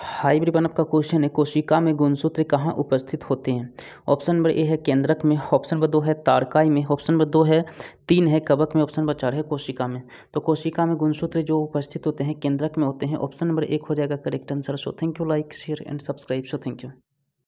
hybrid बनप का question है कोशिका में गुणसूत्र कहाँ उपस्थित होते हैं ऑप्शन नंबर ए है केंद्रक में ऑप्शन नंबर दो है तारकाई में ऑप्शन नंबर दो है तीन है कवक में ऑप्शन नंबर चार है कोशिका में तो कोशिका में गुणसूत्र जो उपस्थित होते हैं केंद्रक में होते हैं ऑप्शन नंबर एक हो जाएगा correct answer so thank you like share and subscribe so thank you